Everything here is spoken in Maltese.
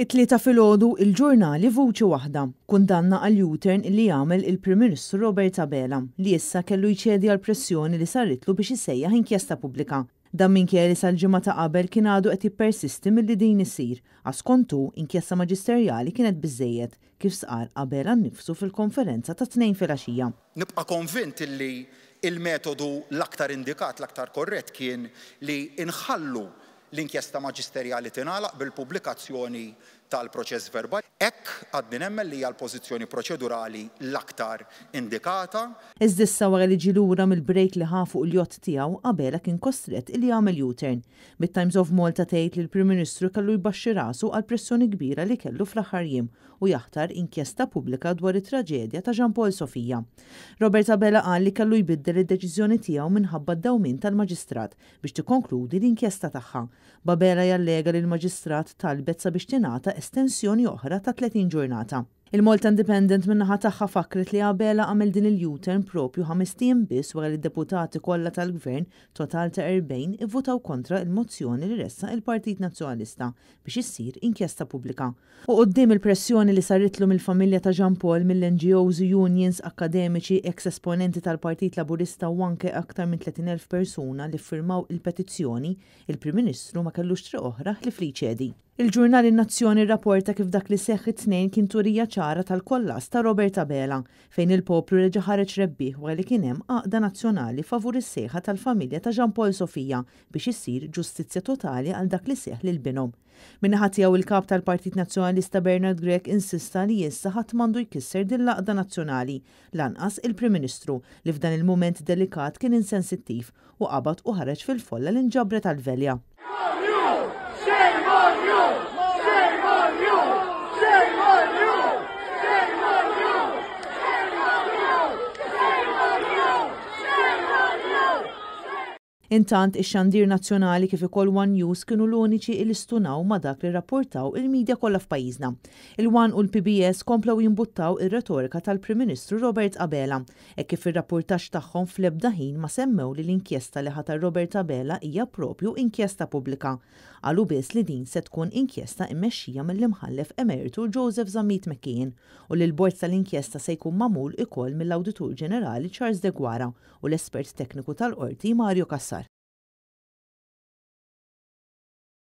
It-tlieta filgħodu il-ġurnali vuċi waħda kundanna għal jutern li jagħmel il-Prim Ministru Robert Abela li issa kellu jċedi għal pressjoni li saritlu biex isejjaħ inkjesta pubblika. Dan minkejja li sal-ġimgħa ta' qabel kien għadu qed jippersisti milli din isir għas kontu inkjesta maġisterjali kienet biżejjed kif sqar Abela nnifsu fil-konferenza ta' tnejn filgħaxija. Nibqa' konvint illi il-metodu l-aktar indikat, l-aktar korrett kien li inħallu l-inkjesta maġisterjali tingħalaq bil-pubblikazzjoni tal-proċess verbali. Ek għaddin emmel li għal-pozizjoni proċedurali l-aktar indikata. Iżdissa wara li ġilura mill break li ħafu l-jott tijaw għabela kien kostret li għamil U-turn. times of Malta tgħid li l-Prim Ministru kellu jbaxxi rasu għal pressjoni kbira li kellu fl-aħħar jiem u jaħtar inkjesta pubblika dwar it-traġedja ta' Ġan Paul Sofija. Robert Abela qal li kellu jbiddel id-deċiżjoni tiegħu minħabba d-dawmin tal-Maġistrat biex tikkonkludi l-inkjesta tagħha. Babela jallega li l-Maġistrat talbet sabiex tingħata estensjoni oħra ta' 30 ġurnata. Il-Malta Independent minnaħa tagħha fakret li għabela għamel din il u propju ħamestien biss wara li deputati kollha tal-gvern total ta' 40 ivvotaw kontra il-mozzjoni li ressa il-Partit Nazzjonalista biex issir inkjesta pubblika. U qoddim il-pressjoni li saritlu mill-familja ta' Jean Paul mill-NGOs, unions, akademiċi, ex esponenti tal-Partit Laburista u anke aktar minn 30.000 persuna li firmaw il-petizzjoni, il-Prim Ministru ma kellux tri oħra li fliċedi il ġurnali nazzjoni rapporta kif dak li seħħ it-tnejn kien turija ċara tal-kollas ta' Robert Abela fejn il-poplu reġa ħareġ rebbieħ u li kien hemm Aqda nazzjonali favur is-seħħa tal-familja ta' Jean Paul Sofija biex issir ġustizzja totali għal dak li seħħ lil binhom. Minnaħat jew il-kap tal-Partit Nazzjonalista Bernard Grek insista li jessa ħadd mandu jkisser din laqda nazzjonali lanqas il-Prim Ministru li f'dan il-moment delikat kien insensittiv u qabad u ħareġ fil-folla l inġabre tal-velja. Intant ix-xandir nazzjonali kif ikoll One News kienu l-uniċi il istunaw ma dak li rapportaw il-medja kollha f'pajjiżna. Il-One u l-PBS komplaw jimbuttaw ir-retorika tal-Prim Ministru Robert Abela e kif ir-rapportax tagħhom fl-ebda ħin ma semmew li l-inkjesta li ħatar Robert Abela hija propju inkjesta pubblika. Għalu biss li din se tkun inkjesta immexxija mill-imħallef emeritu Joseph Zamit McKeon u li l-bord tal-inkjesta se jkun mamul ikoll mill-Awditur Ġenerali Charles De Guara u l-espert tekniku tal-qorti Mario Kassar.